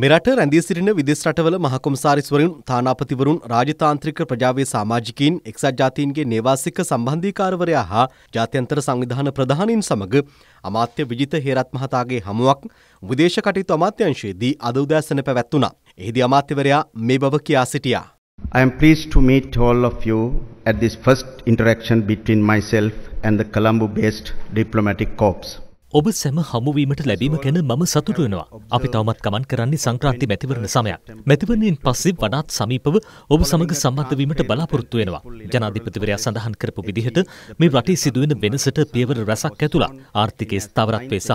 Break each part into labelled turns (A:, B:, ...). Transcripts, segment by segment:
A: මෙරට රැඳී සිටින විදෙස් රටවල මහකොමසාරිස්වරුන් තානාපතිවරුන් රාජතාන්ත්‍රික ප්‍රජාවේ සමාජිකයින් එක්සත් ජාතීන්ගේ නේවාසික සම්බන්ධීකාරවරයා හා ජාත්‍යන්තර සංවිධාන ප්‍රධානීන් සමග අමාත්‍ය විජිත හේරත් මහතාගේ හමුවක් විදේශ කටයුතු අමාත්‍යංශයේදී අද උදෑසන පැවැත්වුණා. එහිදී අමාත්‍යවරයා මේ බව කියා සිටියා. I am pleased to meet all of you at this first interaction between myself and the Colombo based
B: diplomatic corps. ඔබ සැම හමුවීමට ලැබීම ගැන මම සතුටු වෙනවා. අපි තවමත් ගමන් කරන්නේ සංක්‍රාන්ති මැතිවරණ සමයක්. මැතිවරණයෙන් පස්සේ වඩාත් සමීපව ඔබ සමග සම්බන්ධ වීමට බලාපොරොත්තු වෙනවා. ජනාධිපතිවරයා සඳහන් කරපු විදිහට මේ රටේ සිදුවෙන වෙනසට පියවර රැසක් ඇතුළත් ආර්ථිකයේ ස්ථාවරත්වය සහ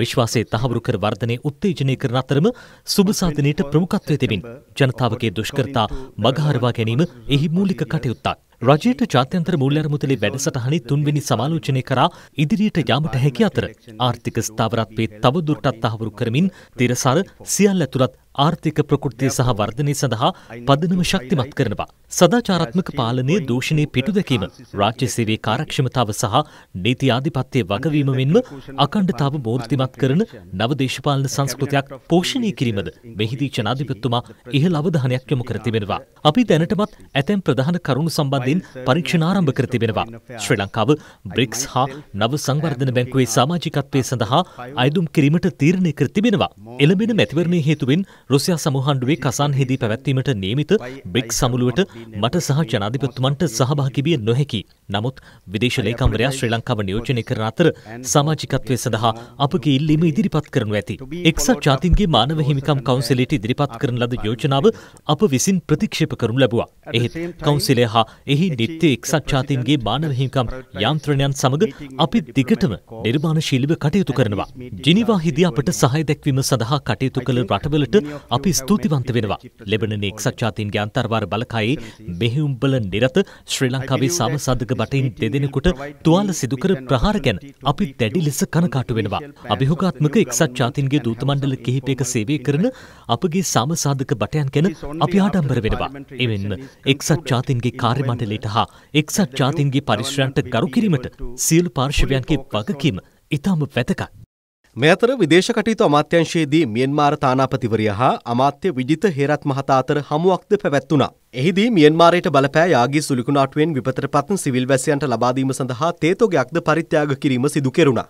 B: විශ්වාසයේ තහවුරු කර වර්ධනය උත්තේජනය කරන අතරම සුබ සාධනයට ප්‍රමුඛත්වය දෙමින් ජනතාවගේ දුෂ්කරතා මගහරවා ගැනීම එහි මූලික කටයුත්තක්. රජයට ජාත්‍යන්තර මුල් අරමුදලේ වැඩසටහනි තුන්වෙනි සමාලෝචනය කරා ඉදිරියට යාමට හැකි අතර ආර්ථික ස්ථාවරත්වයේ තවදුරටත් තහවුරු කරමින් තිරසර සියල්ල ඇතුළත් ආර්ථික ප්‍රකෘතිය සහ වර්ධනය සඳහා පදනම ශක්තිමත් කරනවා. සදාචාරත්මක පාලනය දූෂණය පිටුදැකීම රාජ්‍ය සේවේ කාරක්ෂමතාව සහ නීති ආධිපත්‍යය වගවීම මෙන්ම අකණ්ඩතාව මූර්තිමත් කරන නවදේශපාලන සංස්කෘතියක් පෝෂණය කිරීමද මෙහිදී ජනාධිපතිතුමා ඉහළ අවධානයක් යොමු කර තිබෙනවා. අපි දැනටමත් ඇතැම් ප්‍රධාන කරුණු සම්බන්ධයෙන් පරීක්ෂණ ආරම්භ කර තිබෙනවා. ශ්‍රී ලංකාව බ්‍රික්ස් හා නව සංවර්ධන බැංකුවේ සාමාජිකත්වය සඳහා අයදුම් කිරීමට තීරණය කර තිබෙනවා. එළඹෙන මැතිවරණය හේතුවෙන් රුසියා සමූහන්ඩුවේ කසන් හිදී පැවැත්වීමට නියමිත බ්‍රික් සමුළුවට මට සහ ජනාධිපතුමන්ට සහභාගිවිය නොහැකි. නමුත් විදේශ ලේකම්වරයා ශ්‍රී ලංකාව නියෝජනය කරන අතර සමාජිකත්වය සඳහා අපගේ ඉල්ලීම ඉදිරිපත් කරනු ඇති. එක්සත් ජාතින්ගේ මානව හිමිකම් කවන්සිලේට ඉදිරිපත් කරන ලද යෝජනාව අප විසින් ප්‍රතික්ෂේප කරනු ලැබුවා. එහෙත් කවන්සිලය හා එහි නිත්‍ය එක්සත් ජාතින්ගේ මානව හිමිකම් යන්ත්‍රණයන් සමඟ අපි දිගටම නිර්මාණශීලිව කටයුතු කරනවා. ජිනිවා හිදී අපට සහය දැක්වීම සඳහා කටයුතු කළ රටවලට අපි ස්තුතිවන්ත වෙනවා. ලෙබනනේ එක්සත් ජාතීන්ගේ අන්තර්වාර බලකායේ මෙහෙයුම්බල නිරත ශ්‍රී ලංකාවේ සමසාධක බටහින් දෙදෙනෙකුට තුවාල සිදුකර ප්‍රහාර ගැන අපි දැඩි ලෙස කනකාටු වෙනවා. අභිහෝගාත්මක එක්සත් ජාතීන්ගේ දූතමණ්ඩල කිහිපයක සේවය කරන අපගේ සමසාධක බටයන් ගැන අපි ආඩම්බර වෙනවා. එමෙන්ම එක්සත් ජාතීන්ගේ කාර්යමණ්ඩලයට හා එක්සත් ජාතීන්ගේ පරිශ්‍රයන්ට ගරු කිරීමට සියලු පාර්ශවයන්ගේ වගකීම ඉතාම වැදගත්.
A: මේ අතර විදේශ කටයුතු අමාත්‍යංශයේදී මියන්මාර තානාපතිවරිය හා අමාත්‍ය විජිත හේරත් මහතා අතර හමුවක්ද පැවැත්වුණා. එහිදී මියන්මාරයට බලපෑ යාගී සුලිකුණාටුවෙන් විපතටපත් සිවිල් වැසියන්ට ලබා දීම සඳහා තේතොගයක්ද පරිත්‍යාග කිරීම සිදු කෙරුණා.